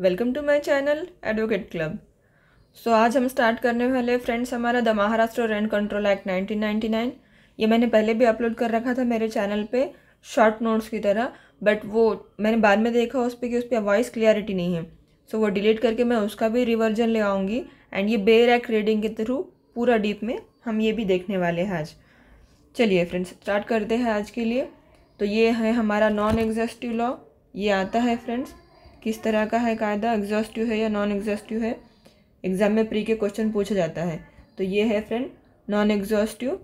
Welcome to my channel advocate club so आज हम start करने वाले फ्रेंड्स हमारा the Maharashtra rent control act 1999 ये मैंने पहले भी अपलोड कर रखा था मेरे चैनल पे शॉर्ट नोट्स की तरह बट वो मैंने बाद में देखा उस पर कि उस पर वॉइस क्लियरिटी नहीं है सो so, वो डिलीट करके मैं उसका भी रिवर्जन ले आऊँगी एंड ये बेर एक्ट रीडिंग के थ्रू पूरा डीप में हम ये भी देखने वाले हैं आज चलिए फ्रेंड्स स्टार्ट करते हैं आज के लिए तो ये है हमारा नॉन एग्जस्टिव लॉ ये आता है फ्रेंड्स किस तरह का है कायदा एग्जॉस्टिव है या नॉन एग्जॉस्टिव है एग्ज़ाम में प्री के क्वेश्चन पूछा जाता है तो ये है फ्रेंड नॉन एग्जॉस्टिव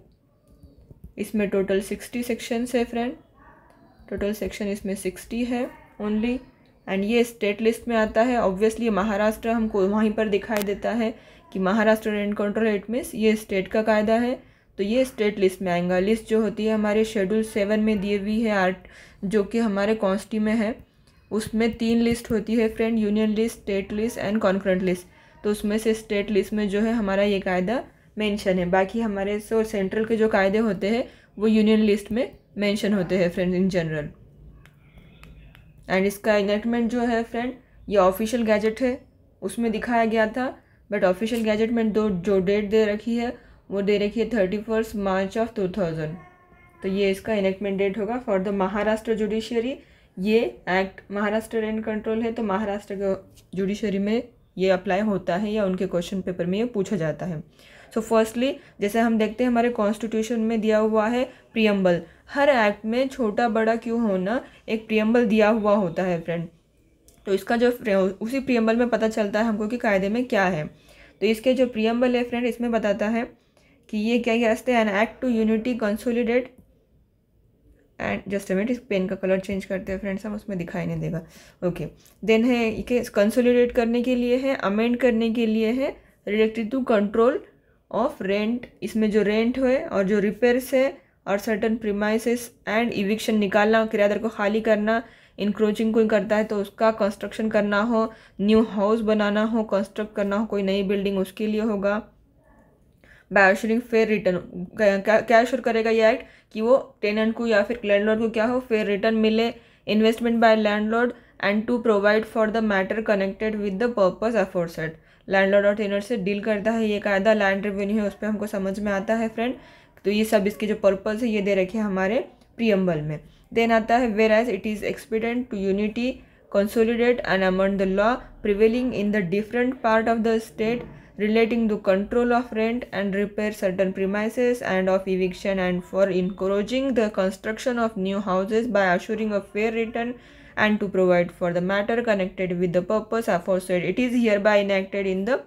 इसमें टोटल सिक्सटी सेक्शंस है फ्रेंड टोटल सेक्शन इसमें सिक्सटी है ओनली एंड ये स्टेट लिस्ट में आता है ऑब्वियसली महाराष्ट्र हमको वहीं पर दिखाई देता है कि Maharashtra rent control act means ये स्टेट का कायदा है तो ये स्टेट लिस्ट में आएगा लिस्ट जो होती है हमारे शेड्यूल सेवन में दिए हुई है आर्ट जो कि हमारे कॉन्स्टी में है उसमें तीन लिस्ट होती है friend union list state list and concurrent list तो उसमें से स्टेट लिस्ट में जो है हमारा ये कायदा मेंशन है बाकी हमारे सो सेंट्रल के जो कायदे होते हैं वो यूनियन लिस्ट में मेंशन होते हैं फ्रेंड इन जनरल एंड इसका इनेक्टमेंट जो है फ्रेंड ये ऑफिशियल गैजेट है उसमें दिखाया गया था बट ऑफिशियल गैजेट में दो जो डेट दे रखी है वो दे रखी है thirty first March of two thousand तो ये इसका इनेक्टमेंट डेट होगा फॉर द महाराष्ट्र जुडिशियरी ये एक्ट महाराष्ट्र रेंट कंट्रोल है तो महाराष्ट्र के जुडिशरी में ये अप्लाई होता है या उनके क्वेश्चन पेपर में ये पूछा जाता है सो so फर्स्टली जैसे हम देखते हैं हमारे कॉन्स्टिट्यूशन में दिया हुआ है प्रियम्बल हर एक्ट में छोटा बड़ा क्यों होना एक प्रियम्बल दिया हुआ होता है फ्रेंड तो इसका जो उसी प्रियम्बल में पता चलता है हमको कि कायदे में क्या है तो इसके जो प्रियम्बल है फ्रेंड इसमें बताता है कि ये क्या कहते हैं an act to unify consolidate and just amend इस पेन का कलर चेंज करते हैं फ्रेंड्स हम उसमें दिखाई नहीं देगा ओके देन है कि कंसोलिडेट करने के लिए है अमेंड करने के लिए है related to control of rent इसमें जो रेंट है और जो रिपेयर्स है और सर्टन प्रीमाइसिस एंड इविक्शन निकालना किरायादार को खाली करना इनक्रोचिंग कोई करता है तो उसका कंस्ट्रक्शन करना हो न्यू हाउस बनाना हो कंस्ट्रक्ट करना हो कोई नई बिल्डिंग उसके लिए होगा बैशरिंग फेयर रिटर्न क्या शुरू करेगा ये एक्ट कि वो टेनेंट को या फिर लैंडलॉर्ड को क्या हो फेयर रिटर्न मिले investment by landlord and to provide for the matter connected with the purpose aforesaid landlord और टेनर से डील करता है ये कायदा लैंड रेवेन्यू है उस पर हमको समझ में आता है फ्रेंड तो ये सब इसके जो पर्पज है ये दे रखे हमारे प्रियम्बल में देन आता है whereas it is expedient to unify consolidate and amend the law prevailing in the different part of the state relating to control of rent and repair certain premises and of eviction and for encouraging the construction of new houses by assuring a fair return and to provide for the matter connected with the purpose aforesaid. It is hereby enacted in the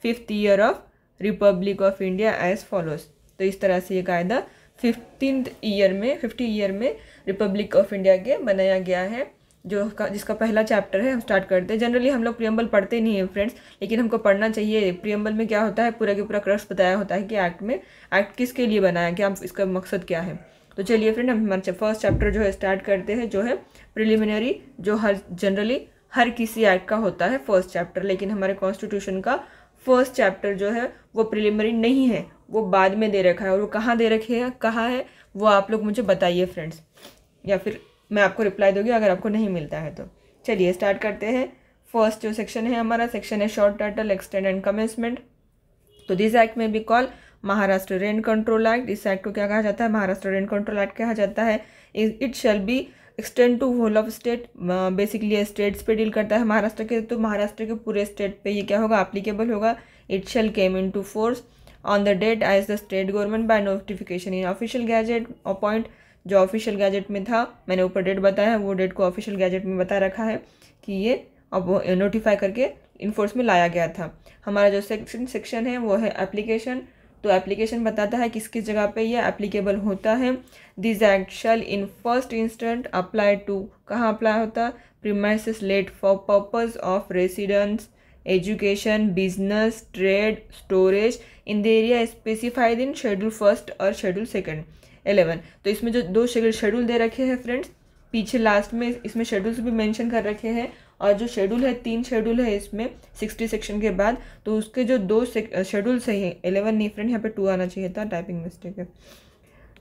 fifth year of Republic of India as follows. तो इस तरह से ये कायदा fifteen year में fifty year में Republic of India के बनाया गया है जो जिसका पहला चैप्टर है हम स्टार्ट करते हैं जनरली हम लोग प्रियम्बल पढ़ते नहीं हैं फ्रेंड्स लेकिन हमको पढ़ना चाहिए प्रियम्बल में क्या होता है पूरा के पूरा क्रश बताया होता है कि एक्ट में एक्ट किसके लिए बनाया क्या इसका मकसद क्या है तो चलिए फ्रेंड हम हमारे फर्स्ट चैप्टर जो है स्टार्ट करते हैं जो है प्रिलिमिनरी जो हर जनरली हर किसी एक्ट का होता है फर्स्ट चैप्टर लेकिन हमारे कॉन्स्टिट्यूशन का फर्स्ट चैप्टर जो है वो प्रिलिमिनरी नहीं है वो बाद में दे रखा है और वो कहाँ दे रखे हैं कहाँ है वो आप लोग मुझे बताइए फ्रेंड्स या फिर मैं आपको रिप्लाई दूंगी अगर आपको नहीं मिलता है तो चलिए स्टार्ट करते हैं फर्स्ट जो सेक्शन है हमारा सेक्शन है short title extend and commencement तो this act may be call Maharashtra rent control act इस एक्ट को क्या कहा जाता है महाराष्ट्र रेंट कंट्रोल एक्ट कहा जाता है it shall be extend to whole of state basically states पे डील करता है महाराष्ट्र के तो महाराष्ट्र के पूरे स्टेट पे ये क्या होगा अप्लीकेबल होगा it shall came into force on the date as the state government by notification in official gazette appoint जो ऑफिशियल गैजेट में था मैंने ऊपर डेट बताया वो डेट को ऑफिशियल गैजेट में बता रखा है कि ये अब नोटिफाई करके इन्फोर्स में लाया गया था हमारा जो सेक्शन सेक्शन है वो है एप्लीकेशन तो एप्लीकेशन बताता है किस किस जगह पे यह एप्लीकेबल होता है this act shall in first instant apply to कहाँ अप्लाई होता premise let for purpose of residence education business trade storage in the area specified in schedule first और शेड्यूल सेकेंड एलेवन तो इसमें जो दो शेड्यूल दे रखे हैं फ्रेंड्स पीछे लास्ट में इसमें शेड्यूल्स भी मेंशन कर रखे हैं और जो शेड्यूल है तीन शेड्यूल है इसमें सिक्सटी सेक्शन के बाद तो उसके जो दो शेड्यूल्स है एलेवन नहीं फ्रेंड यहाँ पे टू आना चाहिए था टाइपिंग मिस्टेक है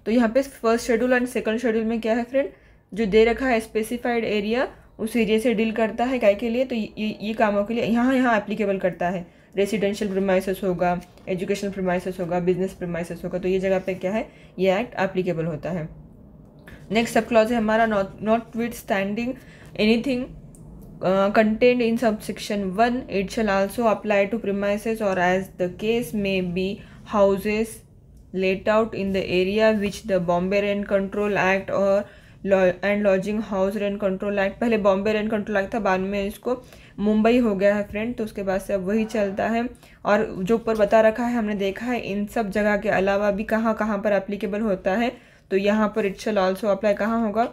तो यहाँ पे first schedule and second schedule में क्या है फ्रेंड जो दे रखा है स्पेसिफाइड एरिया उस एरिया से डील करता है काय के लिए तो ये ये कामों के लिए यहाँ यहाँ एप्लीकेबल करता है रेसिडेंशियल प्रमाइसिस होगा एजुकेशन प्रमाइसिस होगा बिजनेस प्रमाइसिस होगा तो ये जगह पे क्या है ये एक्ट एप्लीकेबल होता है नेक्स्ट सब क्लॉज है हमारा notwithstanding anything in sub section one it shall also apply to premises और as the case may be houses let out in the area which the Bombay rent control act और and lodging house rent control act पहले Bombay rent control act था बाद में इसको मुंबई हो गया है फ्रेंड तो उसके बाद से अब वही चलता है और जो ऊपर बता रखा है हमने देखा है इन सब जगह के अलावा भी कहाँ कहाँ पर अप्लीकेबल होता है तो यहाँ पर इट शल ऑल्सो अप्लाई कहाँ होगा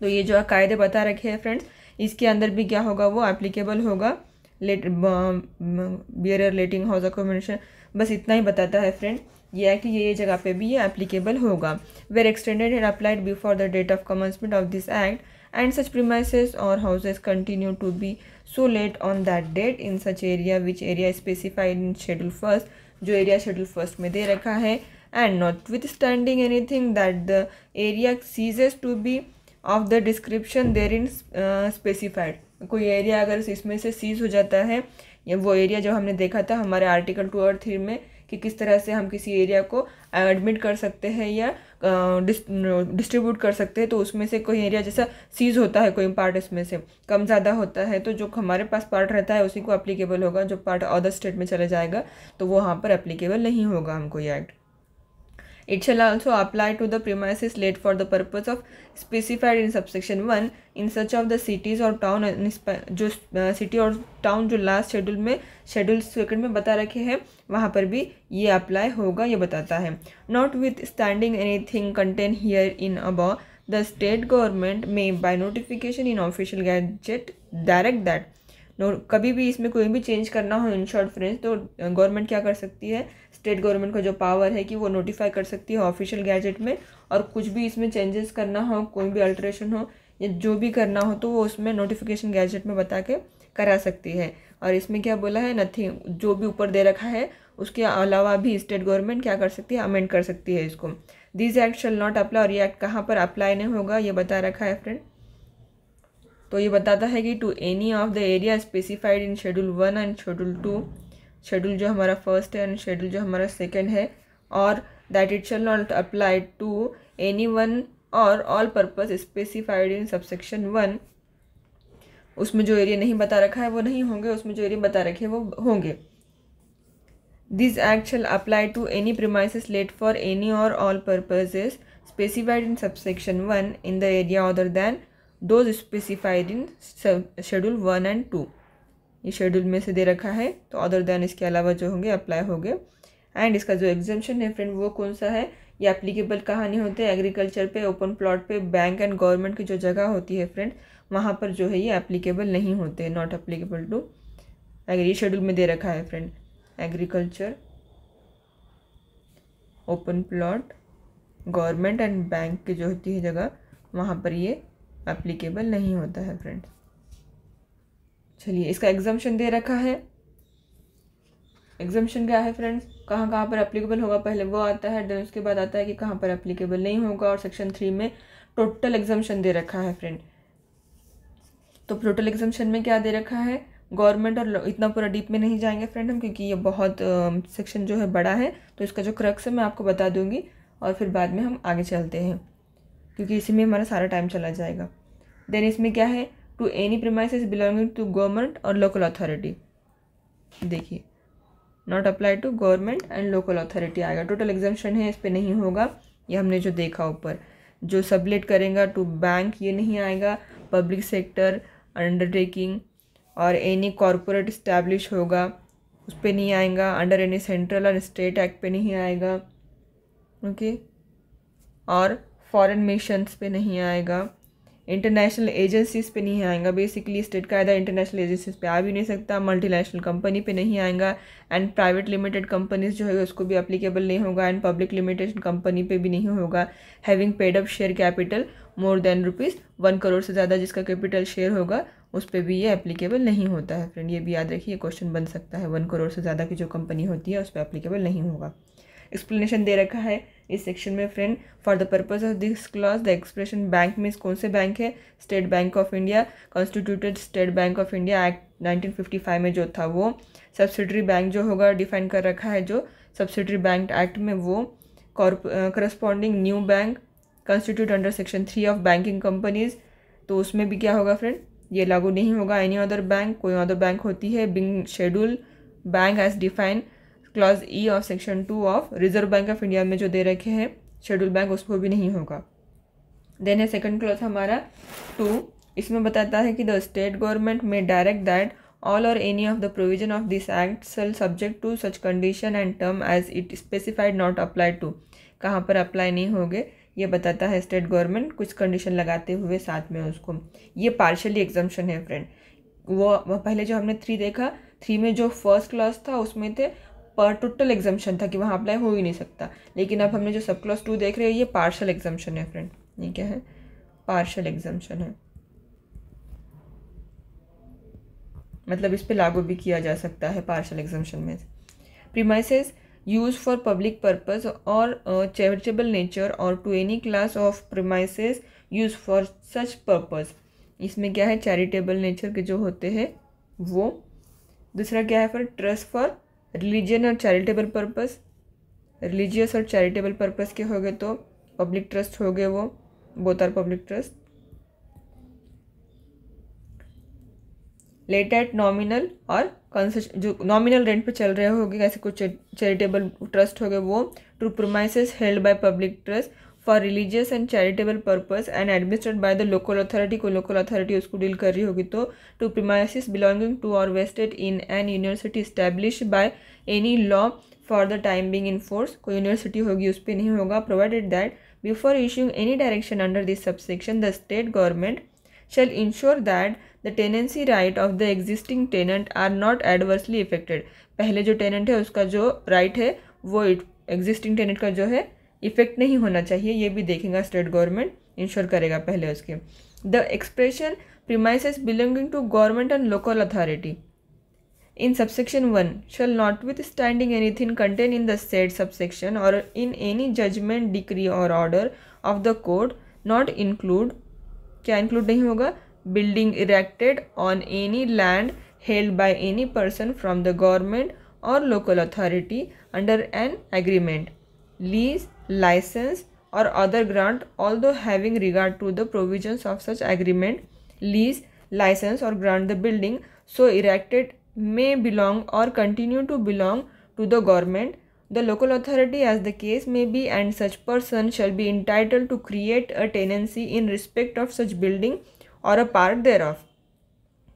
तो ये जो कायदे बता रखे हैं फ्रेंड्स इसके अंदर भी क्या होगा वो एप्लीकेबल होगा let bear letting house accommodation बस इतना ही बताता है फ्रेंड यह है कि ये ये जगह पे भी ये एप्लीकेबल होगा were extended and applied before the date of commencement of this act and such premises और houses continue to be so let on that date in such area which area specified in schedule first जो area schedule first में दे रखा है and notwithstanding anything that the area ceases to be of the description therein specified कोई area अगर इसमें से seize हो जाता है या वो एरिया जब हमने देखा था हमारे आर्टिकल टू और थ्री में कि किस तरह से हम किसी एरिया को एडमिट कर सकते हैं या डिस्ट्रीब्यूट कर सकते हैं तो उसमें से कोई एरिया जैसा सीज होता है कोई पार्ट इसमें से कम ज़्यादा होता है तो जो हमारे पास पार्ट रहता है उसी को अप्लीकेबल होगा जो पार्ट अदर स्टेट में चला जाएगा तो वो वहाँ पर अप्लीकेबल नहीं होगा हमको ये act It shall also apply to the premises laid for the purpose of specified in subsection 1 in such of the cities और town जो city और town जो last schedule में schedule second में बता रखे हैं वहाँ पर भी ये apply होगा ये बताता है Not withstanding anything contained here in above the state government may by notification in official gadget direct that no no, कभी भी इसमें कोई भी चेंज करना हो इन शॉर्ट फ्रेंड्स तो गवर्नमेंट क्या कर सकती है स्टेट गवर्नमेंट का जो पावर है कि वो नोटिफाई कर सकती है ऑफिशियल गैजेट में और कुछ भी इसमें चेंजेस करना हो कोई भी अल्ट्रेशन हो या जो भी करना हो तो वो उसमें नोटिफिकेशन गैजेट में बता के करा सकती है और इसमें क्या बोला है नथिंग जो भी ऊपर दे रखा है उसके अलावा भी स्टेट गवर्नमेंट क्या कर सकती है अमेंड कर सकती है इसको this act shall not apply और ये एक्ट कहाँ पर अप्लाई नहीं होगा ये बता रखा है फ्रेंड तो ये बताता है कि to any of the area specified in schedule one and schedule two schedule जो हमारा फर्स्ट है एंड शेड्यूल जो हमारा सेकेंड है और that it shall not apply to any one और all purpose specified in subsection one उसमें जो एरिया नहीं बता रखा है वो नहीं होंगे उसमें जो एरिया बता रखे वो होंगे this act shall apply to any premises let for any और all purposes specified in subsection one in the area other than those specified in schedule one and two ये शेड्यूल में से दे रखा है तो अदर दैन इसके अलावा जो होंगे अप्लाई होंगे एंड इसका जो एग्जामेशन है फ्रेंड वो कौन सा है ये एप्लीकेबल कहाँ नहीं होते एग्रीकल्चर पे ओपन प्लॉट पे बैंक एंड गवर्नमेंट की जो जगह होती है फ्रेंड वहाँ पर जो है ये एप्लीकेबल नहीं होते नॉट एप्लीकेबल टू ये शेड्यूल में दे रखा है friend agriculture open plot government and bank की जो होती है जगह वहाँ पर ये एप्लीकेबल नहीं होता है फ्रेंड्स चलिए इसका एग्जामेशन दे रखा है एग्जामेशन क्या है फ्रेंड्स कहाँ कहाँ पर अप्लीकेबल होगा पहले वो आता है देन उसके बाद आता है कि कहाँ पर अप्लीकेबल नहीं होगा और सेक्शन थ्री में टोटल एग्जामेशन दे रखा है फ्रेंड तो टोटल एग्जामेशन में क्या दे रखा है गवर्नमेंट और इतना पूरा डीप में नहीं जाएंगे फ्रेंड हम क्योंकि ये बहुत सेक्शन uh, जो है बड़ा है तो इसका जो क्रक्स है मैं आपको बता दूंगी और फिर बाद में हम आगे चलते हैं क्योंकि इसी में हमारा सारा टाइम चला जाएगा देन इसमें क्या है to any premise belonging to government और लोकल अथॉरिटी देखिए not apply to government and local authority आएगा टोटल एग्जामेशन है इस पर नहीं होगा ये हमने जो देखा ऊपर जो सबलेट करेगा टू बैंक ये नहीं आएगा पब्लिक सेक्टर अंडरटेकिंग और एनी कॉरपोरेट इस्टेब्लिश होगा उस पर नहीं आएगा अंडर एनी सेंट्रल और स्टेट एक्ट पे नहीं आएगा ओके और फॉरेन मिशंस पे नहीं आएगा इंटरनेशनल एजेंसीज पे नहीं आएगा बेसिकली स्टेट कायदा इंटरनेशनल एजेंसीज पे आ भी नहीं सकता मल्टीनेशनल कंपनी पे नहीं आएगा एंड प्राइवेट लिमिटेड कंपनीज जो है उसको भी अप्लीकेबल नहीं होगा एंड पब्लिक लिमिटेड कंपनी पे भी नहीं होगा having paid up share capital more than rupees one crore से ज़्यादा जिसका कैपिटल शेयर होगा उस पर भी ये अप्लीकेबल नहीं होता है फ्रेंड ये भी याद रखिए क्वेश्चन बन सकता है वन करोड़ से ज़्यादा की जो कंपनी होती है उस पर अप्लीकेबल नहीं होगा एक्सप्लेनेशन दे रखा है इस सेक्शन में friend for the purpose of this clause the expression bank means कौन से बैंक है State Bank of India constituted State Bank of India act five में जो था वो सब्सिडरी बैंक जो होगा डिफाइन कर रखा है जो सब्सिडरी बैंक एक्ट में वो corresponding new bank constitute under section three of banking companies तो उसमें भी क्या होगा फ्रेंड ये लागू नहीं होगा एनी अदर बैंक कोई अदर बैंक होती है being schedule bank as define clause E of section two of Reserve Bank of India में जो दे रखे हैं शेड्यूल बैंक उसको भी नहीं होगा देन है सेकेंड क्लॉज हमारा टू इसमें बताता है कि the state government may direct that all और any of the provision of this act shall subject to such condition and term as it specified not apply to कहाँ पर apply नहीं होंगे ये बताता है स्टेट गवर्नमेंट कुछ कंडीशन लगाते हुए साथ में उसको ये पार्शली एग्जाम्शन है फ्रेंड वो, वो पहले जो हमने थ्री देखा थ्री में जो फर्स्ट क्लास था उसमें थे पर टोटल एग्जामेशन था कि वहाँ अप्लाई हो ही नहीं सकता लेकिन अब हमने जो सब क्लास टू देख रहे हैं ये पार्शल एग्जामेशन है फ्रेंड ये क्या है पार्शल एग्जामेशन है मतलब इस पर लागू भी किया जा सकता है पार्शल एग्जामेशन में premises use for public purpose और चैरिटेबल नेचर और to any class of premises use for such purpose इसमें क्या है चैरिटेबल नेचर के जो होते हैं वो दूसरा क्या है फिर ट्रस्ट फॉर रिलीजन और चैरिटेबल पर्पस रिलीजियस और चैरिटेबल पर्पस के हो गए तो पब्लिक ट्रस्ट हो गए वो both are public trust let at nominal और कंसेशन जो नॉमिनल रेंट पे चल रहे होगे ऐसे कुछ चैरिटेबल ट्रस्ट हो गए वो to premises held by public trust for religious and charitable purpose and administered by the local authority को लोकल अथॉरिटी उसको डील कर रही होगी तो to premises belonging to or vested in an university established by any law for the time being in force कोई university होगी उस पर नहीं होगा provided that before issuing any direction under this subsection the state government shall ensure that the tenancy right of the existing tenant are not adversely affected पहले जो tenant है उसका जो right है वो एग्जिस्टिंग टेनेंट का जो है इफेक्ट नहीं होना चाहिए ये भी देखेगा स्टेट गवर्नमेंट इंश्योर करेगा पहले उसके the expression premise belonging to government and local authority in subsection one shall notwithstanding anything contain in the said subsection और इन एनी जजमेंट डिक्री और order of the court not include क्या include नहीं होगा building erected on any land held by any person from the government और local authority under an agreement lease, license or other grant although having regard to the provisions of such agreement, lease, license or grant the building so erected may belong or continue to belong to the government the local authority as the case may be and such person shall be entitled to create a tenancy in respect of such building or a part thereof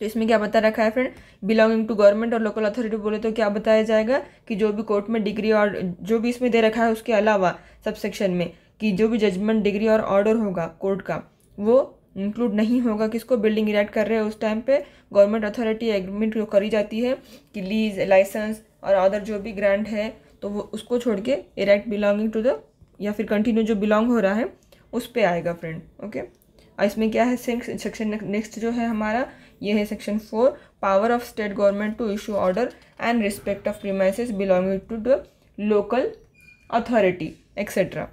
तो इसमें क्या बता रखा है friend belonging to government और local authority बोले तो क्या बताया जाएगा कि जो भी कोर्ट में डिग्री और जो भी इसमें दे रखा है उसके अलावा सबसेक्शन में कि जो भी जजमेंट डिग्री और ऑर्डर होगा कोर्ट का वो इंक्लूड नहीं होगा किसको बिल्डिंग इरेक्ट कर रहे हैं उस टाइम पे गवर्नमेंट अथॉरिटी एग्रीमेंट जो करी जाती है कि लीज लाइसेंस और अदर जो भी ग्रांट है तो वो उसको छोड़ के इरेक्ट बिलोंगिंग टू द या फिर कंटिन्यू जो बिलोंग हो रहा है उस पर आएगा फ्रेंड ओके और इसमें क्या है सेक्शन नेक्स्ट जो है हमारा ये है section four power of state government to issue order and respect of premises belonging to the local authority etcetera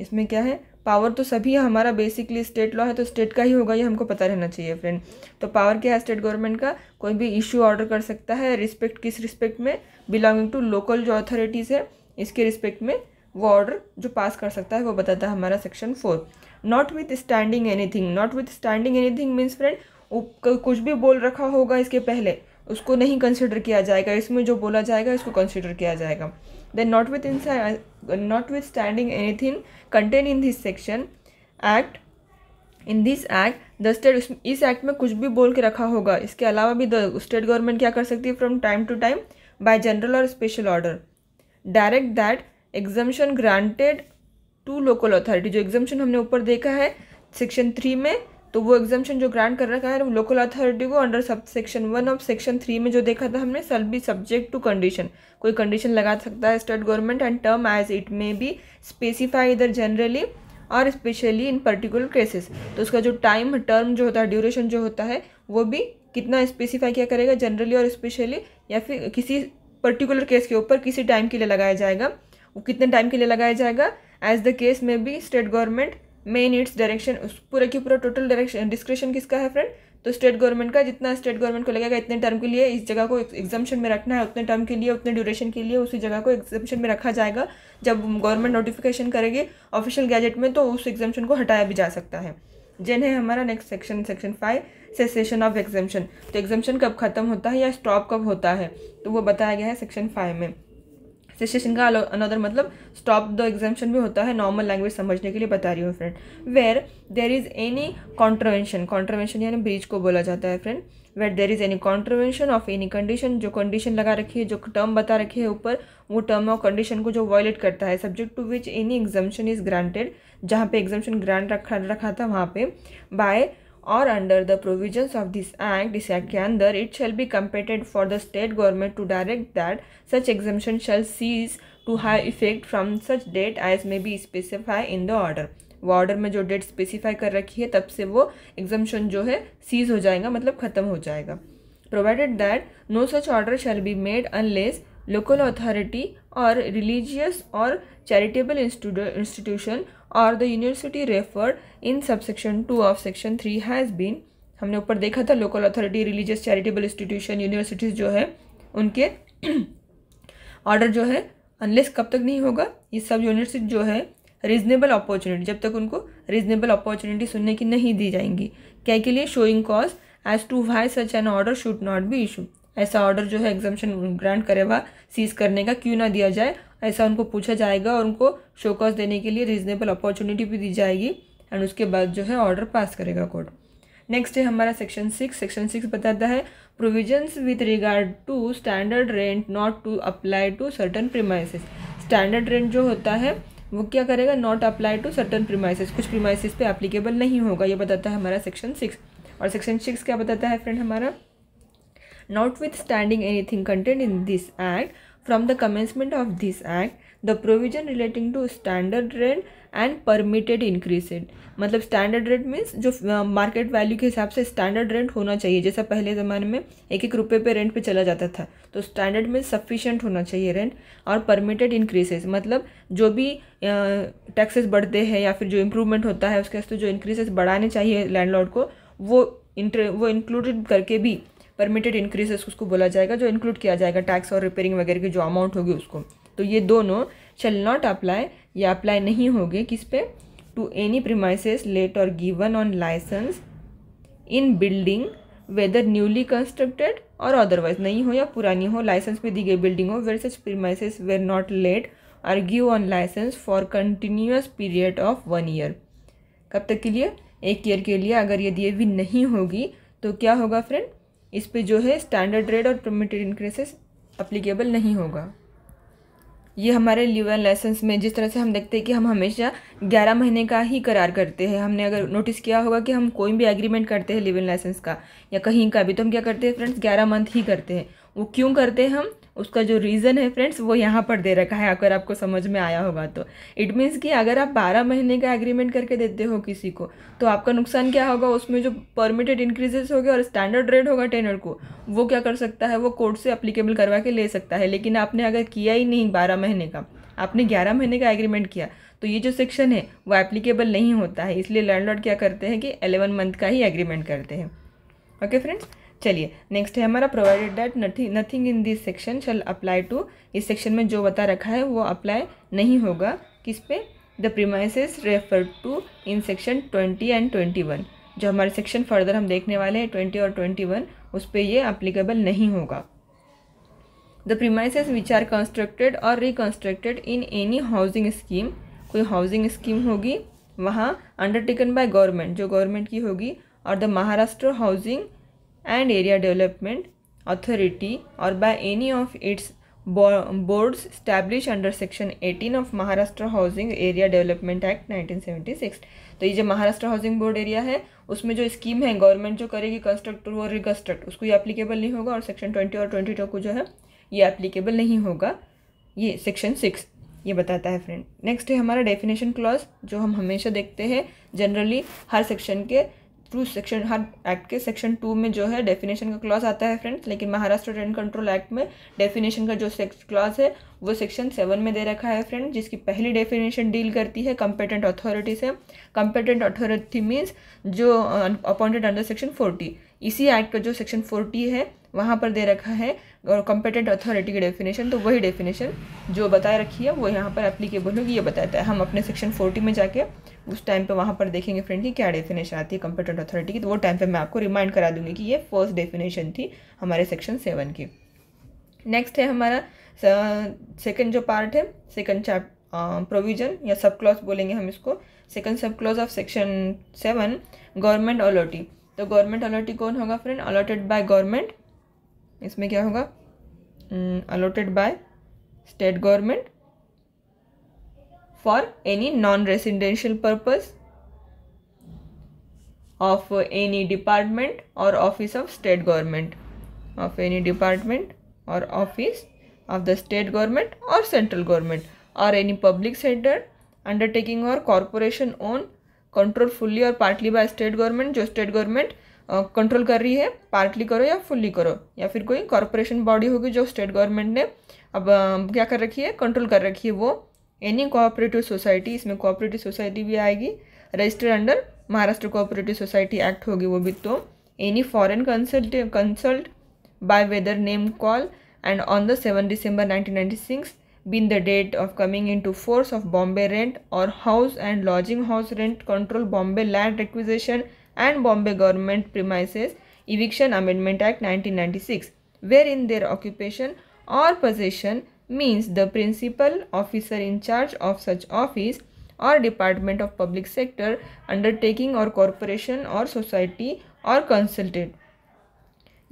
इसमें क्या है पावर तो सभी हमारा बेसिकली स्टेट लॉ है तो स्टेट का ही होगा ये हमको पता रहना चाहिए फ्रेंड तो पावर क्या है स्टेट गवर्नमेंट का कोई भी इशू ऑर्डर कर सकता है रिस्पेक्ट किस रिस्पेक्ट में बिलोंगिंग टू लोकल जो अथॉरिटीज़ है इसके रिस्पेक्ट में वो ऑर्डर जो पास कर सकता है वो बताता है हमारा section four notwithstanding anything notwithstanding anything means friend कुछ भी बोल रखा होगा इसके पहले उसको नहीं कंसिडर किया जाएगा इसमें जो बोला जाएगा इसको कंसिडर किया जाएगा then not with in notwithstanding anything contain in this section act in this act the state इस एक्ट में कुछ भी बोल के रखा होगा इसके अलावा भी द स्टेट गवर्नमेंट क्या कर सकती है from time to time by general और special order direct that exemption granted to local authority जो एग्जामेशन हमने ऊपर देखा है सेक्शन थ्री में तो वो एग्जामेशन जो ग्रांट कर रखा है वो लोकल अथॉरिटी को under sub section one of section three में जो देखा था हमने shall be subject to condition कोई कंडीशन लगा सकता है state government and term as it may be specify इधर जनरली और स्पेशली इन पर्टिकुलर केसेस तो उसका जो टाइम टर्म जो होता है ड्यूरेशन जो होता है वो भी कितना स्पेसिफाई किया करेगा जनरली और स्पेशली या फिर किसी पर्टिकुलर केस के ऊपर किसी टाइम के लिए लगाया जाएगा वो कितने टाइम के लिए लगाया जाएगा एज द केस में भी state government may in its direction उस पूरे की पूरा टोटल डायरेक्शन डिस्क्रिप्शन किसका है फ्रेंड तो स्टेट गवर्नमेंट का जितना स्टेट गवर्नमेंट को लगेगा इतने टर्म के लिए इस जगह को एग्जामेशन में रखना है उतने टर्म के लिए उतने ड्यूरेशन के लिए उसी जगह को एग्जामेशन में रखा जाएगा जब गवर्नमेंट नोटिफिकेशन करेगी ऑफिशियल गैजेट में तो उस एग्जामेशन को हटाया भी जा सकता है जेन है हमारा next section section five cessation of exemption तो एग्जामेशन कब खत्म होता है या स्टॉप कब होता है तो वो बताया गया है सेक्शन फाइव में सेशन का अनदर मतलब स्टॉप द एग्जामेशन भी होता है नॉर्मल लैंग्वेज समझने के लिए बता रही हूँ friend where there is any contravention contravention यानी ब्रिज को बोला जाता है friend where there is any contravention of any condition जो कंडीशन लगा रखी है जो टर्म बता रखी है ऊपर वो टर्म और कंडीशन को जो वॉयलेट करता है subject to which any exemption is granted जहाँ पे एग्जामेशन ग्रांट रखा रखा था वहाँ पे by or under the provisions of this act Isakiander, it shall be competent for the state government to direct that such exemption shall cease to have effect from such date as may be specified in the order वो order में जो date specify कर रखी है तब से वो एग्जामेशन जो है सीज हो जाएगा मतलब ख़त्म हो जाएगा provided that no such order shall be made unless local authority और रिलीजियस और चैरिटेबल इंस्टीट्यूशन और the university referred in subsection two of section three has been हमने ऊपर देखा था local authority religious charitable institution universities जो है उनके ऑर्डर जो है अनलेस कब तक नहीं होगा ये सब यूनिवर्सिटी जो है रीजनेबल अपॉर्चुनिटी जब तक उनको रीजनेबल अपॉर्चुनिटी सुनने की नहीं दी जाएंगी क्या के लिए showing cause as to why such an order should not be issue ऐसा ऑर्डर जो है एग्जामेशन ग्रांट करेगा सीज करने का क्यों ना दिया जाए ऐसा उनको पूछा जाएगा और उनको शोकॉज देने के लिए रीजनेबल अपॉर्चुनिटी भी दी जाएगी एंड उसके बाद जो है ऑर्डर पास करेगा कोर्ट नेक्स्ट है हमारा सेक्शन सिक्स सेक्शन सिक्स बताता है provisions with regard to standard rent not to apply to certain premises standard rent जो होता है वो क्या करेगा not apply to certain premises कुछ प्रीमाइसिस पे एप्लीकेबल नहीं होगा ये बताता है हमारा सेक्शन सिक्स और सेक्शन सिक्स क्या बताता है फ्रेंड हमारा notwithstanding anything content in this act from the commencement of this act the provision relating to standard rate and permitted increase it मतलब standard rate means जो market value के हिसाब से standard rent होना चाहिए जैसा पहले ज़माने में एक एक रुपये पे rent पे चला जाता था तो standard में sufficient होना चाहिए rent और permitted increases मतलब जो भी taxes बढ़ते हैं या फिर जो improvement होता है उसके वास्ते जो increases बढ़ाने चाहिए landlord को वो इंटर वो इंक्लूडेड करके भी परमिटेड इंक्रीजेस उसको बोला जाएगा जो इंक्लूड किया जाएगा टैक्स और रिपेयरिंग वगैरह की जो अमाउंट होगी उसको तो ये दोनों शल नॉट अप्लाई या अप्लाई नहीं होगी किस पे टू एनी प्रीमाइसेस लेट और given on licence in building whether newly constructed और अदरवाइज नहीं हो या पुरानी हो लाइसेंस पे दी गई बिल्डिंग हो were such premises were not let और give on licence for continuous period of one year कब तक के लिए एक ईयर के लिए अगर ये दिए भी नहीं होगी तो क्या होगा फ्रेंड इस पे जो है स्टैंडर्ड रेट और प्रमिटेड इंक्रीसेस अप्लीकेबल नहीं होगा ये हमारे लीवर लाइसेंस में जिस तरह से हम देखते हैं कि हम हमेशा ग्यारह महीने का ही करार करते हैं हमने अगर नोटिस किया होगा कि हम कोई भी एग्रीमेंट करते हैं लीवर लाइसेंस का या कहीं का भी तो हम क्या करते हैं फ्रेंड्स ग्यारह मंथ ही करते हैं वो क्यों करते हैं हम उसका जो रीज़न है फ्रेंड्स वो यहाँ पर दे रखा है अगर आपको समझ में आया होगा तो इट मीन्स कि अगर आप 12 महीने का एग्रीमेंट करके देते हो किसी को तो आपका नुकसान क्या होगा उसमें जो परमिटेड इंक्रीजेस होगे और स्टैंडर्ड रेट होगा टेनर को वो क्या कर सकता है वो कोर्ट से अप्लीकेबल करवा के ले सकता है लेकिन आपने अगर किया ही नहीं बारह महीने का आपने ग्यारह महीने का एग्रीमेंट किया तो ये जो सेक्शन है वो एप्लीकेबल नहीं होता है इसलिए लैंड क्या करते हैं कि एलेवन मंथ का ही एग्रीमेंट करते हैं ओके फ्रेंड्स चलिए नेक्स्ट है हमारा provided that nothing in this section shall apply to इस सेक्शन में जो बता रखा है वो अप्लाई नहीं होगा किस पे the premise refer to in section twenty and twenty one जो हमारे सेक्शन फर्दर हम देखने वाले हैं ट्वेंटी और ट्वेंटी वन उस पर ये अप्लीकेबल नहीं होगा the premise which are constructed और reconstructed in any housing scheme कोई हाउसिंग स्कीम होगी वहाँ अंडरटेकन बाय गवर्नमेंट जो गवर्नमेंट की होगी और the Maharashtra housing and area development authority और by any of its boards establish under section 18 of Maharashtra housing area development act 1976 तो ये जो महाराष्ट्र हाउसिंग बोर्ड एरिया है उसमें जो स्कीम है गवर्नमेंट जो करेगी कंस्ट्रक्ट और रिकंस्ट्रक्ट उसको ये एप्लीकेबल नहीं होगा और सेक्शन ट्वेंटी और ट्वेंटी टू को जो है ये एप्लीकेबल नहीं होगा ये सेक्शन सिक्स ये बताता है फ्रेंड नेक्स्ट है हमारा डेफिनेशन क्लॉज जो हम हमेशा देखते हैं जनरली हर सेक्शन के टू सेक्शन हर एक्ट के सेक्शन टू में जो है डेफिनेशन का क्लॉज आता है फ्रेंड्स लेकिन महाराष्ट्र रेंट कंट्रोल एक्ट में डेफिनेशन का जो सेक्स क्लॉज है वो सेक्शन सेवन में दे रखा है फ्रेंड जिसकी पहली डेफिनेशन डील करती है कंपेटेंट अथॉरिटी से कंपेटेंट अथॉरिटी मीन्स जो अपॉइंटेड अंडर सेक्शन फोर्टी इसी एक्ट का जो सेक्शन फोर्टी है वहाँ पर दे रखा है और कंपेटेंट अथॉरिटी की डेफिनेशन तो वही डेफिनेशन जो बताए रखी है वो यहाँ पर एप्लीकेबल होगी ये बताता है हम अपने सेक्शन फोर्टी में जाके उस टाइम पे वहाँ पर देखेंगे फ्रेंड की क्या डेफिनेशन आती है कॉम्पिटेंट अथॉरिटी की तो वो टाइम पे मैं आपको रिमाइंड करा दूंगी कि ये फर्स्ट डेफिनेशन थी हमारे सेक्शन सेवन की नेक्स्ट है हमारा सेकेंड जो पार्ट है सेकेंड चैप प्रोविजन या सब क्लॉज बोलेंगे हम इसको second sub clause of section seven government allottee तो गवर्नमेंट अलॉटी कौन होगा फ्रेंड अलॉटेड बाय गवर्नमेंट इसमें क्या होगा allotted by state government for any non-residential purpose of any department or office of state government of any department or office of the state government or central government or any public sector undertaking or corporation owned control fully or partly by state government jo state government control uh, कर रही है partly करो या fully करो या फिर कोई corporation body होगी जो स्टेट गवर्नमेंट ने अब uh, क्या कर रखी है कंट्रोल कर रखी है वो एनी कोऑपरेटिव सोसाइटी इसमें कोऑपरेटिव सोसाइटी भी आएगी register under Maharashtra cooperative society act होगी वो भी तो any foreign consult consult by whatever name call and on the 7 December 1996 being the date of coming into force of Bombay Rent or House and Lodging House Rent Control Bombay Land Requisition and Bombay Government Premises Eviction Amendment Act 1996 wherein their occupation or possession means the principal officer in charge of such office or department of public sector undertaking or corporation or society or consulted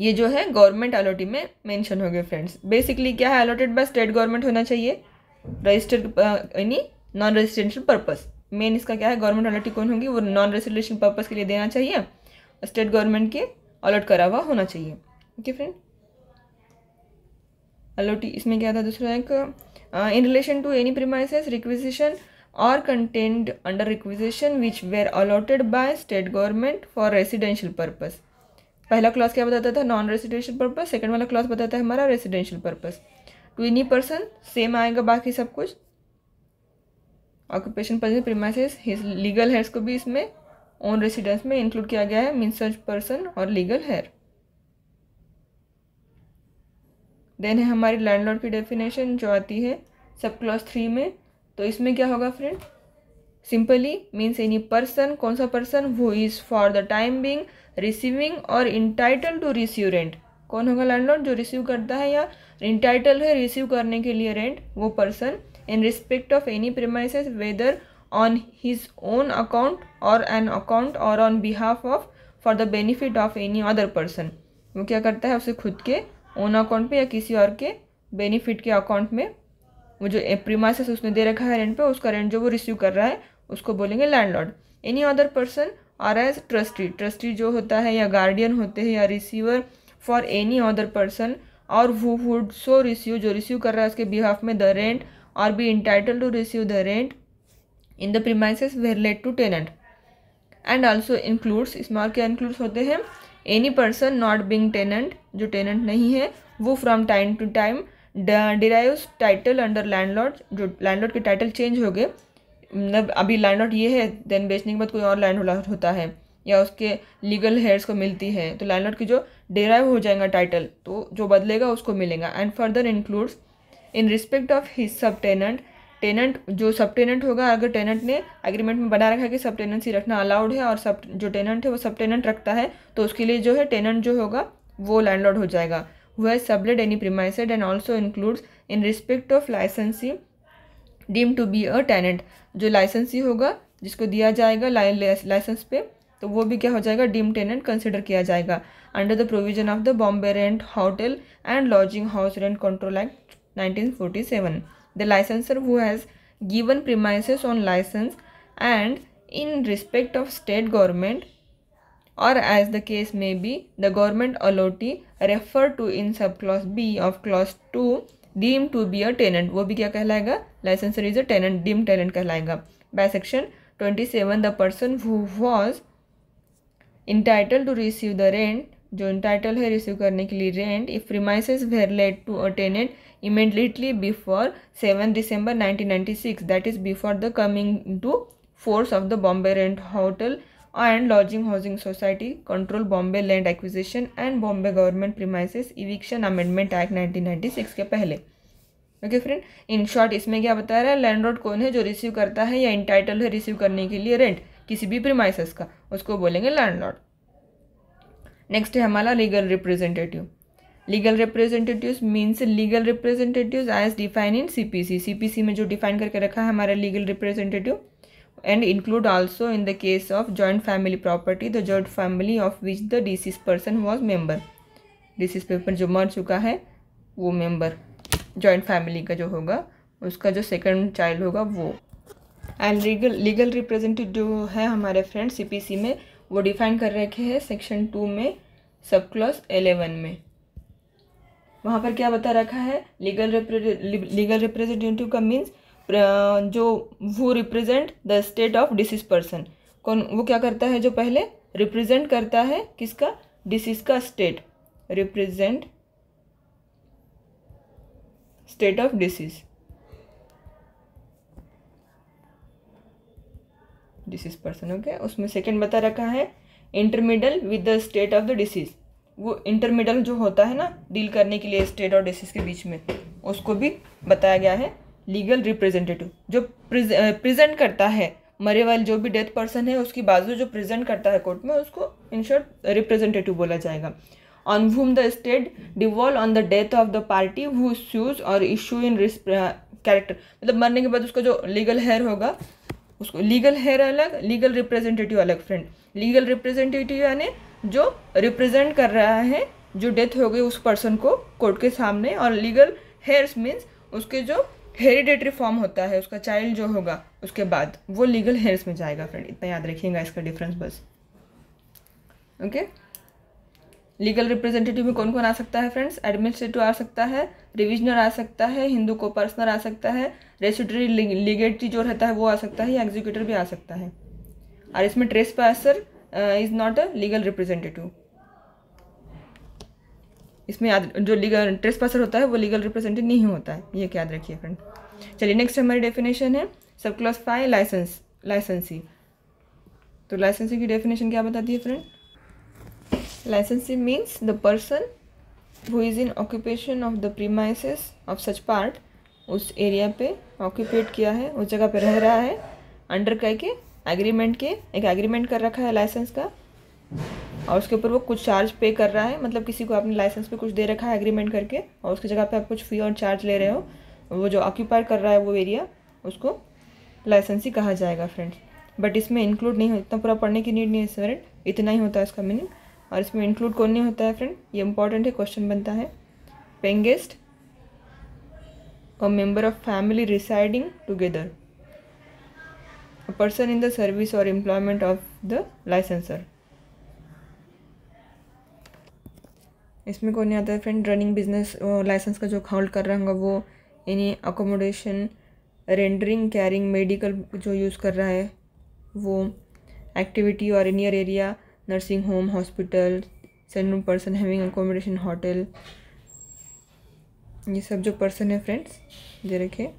ये जो है government allottee में mention हो गए friends basically क्या है allotted by state government होना चाहिए रजिस्टर्ड यानी नॉन रेजिडेंशियल पर्पस मेन इसका क्या है गवर्नमेंट अलॉटी कौन होगी वो नॉन रेजिडेंशियल पर्पस के लिए देना चाहिए स्टेट गवर्नमेंट के अलॉट करा हुआ होना चाहिए ओके okay, फ्रेंड अलोटी इसमें क्या था दूसरा एक in relation to any premises requisition और content under requisition which were allotted by state government for residential purpose पहला क्लास क्या बताता था नॉन रेसिडेंशियल पर्पज सेकंड वाला क्लास बताता है हमारा residential purpose to any person same आएगा बाकी सब कुछ occupation premises his legal heirs को भी इसमें ओन रेसिडेंस में इंक्लूड किया गया है मीन सच पर्सन और लीगल हेयर देन है हमारी लैंडलॉर्ड की डेफिनेशन जो आती है सब क्लॉज थ्री में तो इसमें क्या होगा friend simply means any person कौन सा person who is for the time being receiving और इंटाइटल टू रिसीव रेंट कौन होगा लैंडलॉर्ड जो रिसीव करता है या इंटाइटल है रिसीव करने के लिए रेंट वो person in respect of any premise whether on his own account और एन अकाउंट और on behalf of for the benefit of any other person वो क्या करता है उसे खुद के ओन अकाउंट में या किसी और के बेनिफिट के अकाउंट में वो जो प्रीमाइसिस उसने दे रखा है रेंट पे उसका रेंट जो वो रिसीव कर रहा है उसको बोलेंगे landlord any other person or as trustee trustee जो होता है या गार्डियन होते हैं या receiver for any other person और वो वुड सो रिसीव जो रिसीव कर रहा है उसके बिहाफ में द रेंट और be entitle to receive the rent in the premises were let to tenant and also includes इसमें क्या इंक्लूड्स होते हैं any person not being tenant जो टेनेंट नहीं है वो from time to time derive title under landlord जो landlord के टाइटल चेंज हो गए मतलब अभी लैंडलॉर्ड ये है देन बेचने के बाद कोई और लैंडलॉर्ड होता है या उसके लीगल हेयर्स को मिलती है तो लैंडलॉर्ड की जो डेराइव हो जाएगा टाइटल तो जो बदलेगा उसको मिलेगा and further includes in respect of his sub tenant tenant जो सब टेनेंट होगा अगर टेनेंट ने एग्रीमेंट में बना रखा है कि सब टेनेंसी रखना अलाउड है और सब जो टेनेंट है वो सब टेनेंट रखता है तो उसके लिए जो है टेनेंट जो होगा वो लैंडलॉर्ड हो जाएगा वो has sublet any premises and also includes in respect of licensee deem to be a tenant जो लाइसेंसी होगा जिसको दिया जाएगा लाइसेंस पे तो वो भी क्या हो जाएगा डीम टेनेंट कंसिडर किया जाएगा under the provision of the Bombay rent hotel and lodging house rent control act seven the licensor who has given premises on license and in respect of state government or as the case may be the government allotee referred to in sub clause b of clause 2 deemed to be a tenant wo bhi kya kehlayega licensor is a tenant deemed tenant kehlayega by section 27 the person who was entitled to receive the rent rent जो entitle है receive करने के लिए rent if premises were let to a tenant immediately before 7 December 1996 that is before the coming into force of the Bombay Rent Hotel and Lodging Housing Society Control Bombay Land Acquisition and Bombay Government Premises Eviction Amendment Act 1996 ke pehle okay friend in short इसमें क्या बता रहा है landlord कौन है जो receive करता है या इंटाइटल है रिसीव करने के लिए रेंट किसी भी प्रीमाइसिस का उसको बोलेंगे लैंडलॉर्ड नेक्स्ट है हमारा legal representative legal representatives means legal representatives as define in CPC CPC में जो डिफाइन करके रखा है हमारा legal representative and include also in the case of joint family property the joint family of which the deceased person was member deceased पेपर जो मर चुका है वो मेम्बर जॉइंट फैमिली का जो होगा उसका जो सेकेंड चाइल्ड होगा वो एंड लीगल लीगल रिप्रेजेंटेटिव जो है हमारे फ्रेंड सी में वो डिफाइन कर रखे हैं सेक्शन टू में सब क्लॉस एलेवन में वहाँ पर क्या बता रखा है लीगल लीगल रिप्रेजेंटेटिव का मीन्स जो वो represent the state of deceased person कौन वो क्या करता है जो पहले रिप्रेजेंट करता है किसका डिसीज का state represent state of deceased deceased person okay उसमें सेकंड बता रखा है intermeddle with the state of the deceased वो इंटरमीडल जो होता है ना डील करने के लिए स्टेट और डिस्ट्रिक्ट के बीच में उसको भी बताया गया है लीगल रिप्रेजेंटेटिव जो प्रेजेंट करता है मरे वाले जो भी डेथ पर्सन है उसकी बाजू जो प्रेजेंट करता है कोर्ट में उसको इन शॉर्ट रिप्रेजेंटेटिव बोला जाएगा on whom the state devolve on the death of the party who sues और इशू इन कैरेक्टर मतलब मरने के बाद उसका जो लीगल हेयर होगा उसको लीगल हेयर अलग लीगल रिप्रेजेंटेटिव अलग फ्रेंड लीगल रिप्रेजेंटेटिव यानी जो रिप्रेजेंट कर रहा है जो डेथ हो गई उस पर्सन को कोर्ट के सामने और लीगल हेयर्स मीन्स उसके जो हेरिडेटरी फॉर्म होता है उसका चाइल्ड जो होगा उसके बाद वो लीगल हेयर्स में जाएगा फ्रेंड इतना याद रखिएगा इसका डिफरेंस बस ओके लीगल रिप्रेजेंटेटिव में कौन कौन आ सकता है फ्रेंड्स एडमिनिस्ट्रेटिव तो आ सकता है रिविजनर आ सकता है हिंदू को पर्सनल आ सकता है रेसिडरी लीगेटरी जो रहता है वो आ सकता है या एग्जीक्यूटर भी आ सकता है और इसमें trespasser is not a legal representative इसमें याद जो लीगल ट्रेस पासर होता है वो लीगल रिप्रेजेंटेटिव नहीं होता है ये याद रखिए फ्रेंड चलिए नेक्स्ट हमारी डेफिनेशन है सब क्लास फाइव लाइसेंस लाइसेंसी तो लाइसेंसी की डेफिनेशन क्या बताती है friend licensee means the person who is in occupation of the premises of such part उस एरिया पे ऑक्यूपेट किया है उस जगह पे रह रहा है अंडर कह के एग्रीमेंट के एक एग्रीमेंट कर रखा है लाइसेंस का और उसके ऊपर वो कुछ चार्ज पे कर रहा है मतलब किसी को आपने लाइसेंस पे कुछ दे रखा है एग्रीमेंट करके और उसकी जगह पे आप कुछ फ़ी और चार्ज ले रहे हो वो जो ऑक्यूपाई कर रहा है वो एरिया उसको लाइसेंस ही कहा जाएगा फ्रेंड्स बट इसमें इंक्लूड नहीं होता पूरा पढ़ने की नीड नहीं है फ्रेंड इतना ही होता है इसका मीनिंग और इसमें इंक्लूड कौन नहीं होता है फ्रेंड ये इंपॉर्टेंट है क्वेश्चन बनता है पेंगेस्ट और member of family residing together a person in the service or employment of the licensor इसमें कौन नहीं आता है फ्रेंड रनिंग बिजनेस लाइसेंस का जो होल्ड कर रहा होगा वो यानी अकोमोडेशन रेंडरिंग कैरिंग मेडिकल जो यूज़ कर रहा है वो एक्टिविटी और यर एरिया नर्सिंग होम हॉस्पिटल सेंड पर्सन हैविंग अकोमोडेशन होटल ये सब जो पर्सन है फ्रेंड्स दे रखे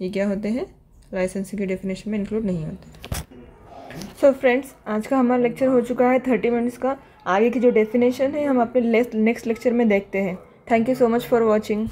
ये क्या होते हैं लाइसेंसिंग के डेफिनेशन में इंक्लूड नहीं होते सो so फ्रेंड्स आज का हमारा लेक्चर हो चुका है थर्टी मिनट्स का आगे की जो डेफिनेशन है हम अपने नेक्स्ट लेक्चर में देखते हैं thank you so much for watching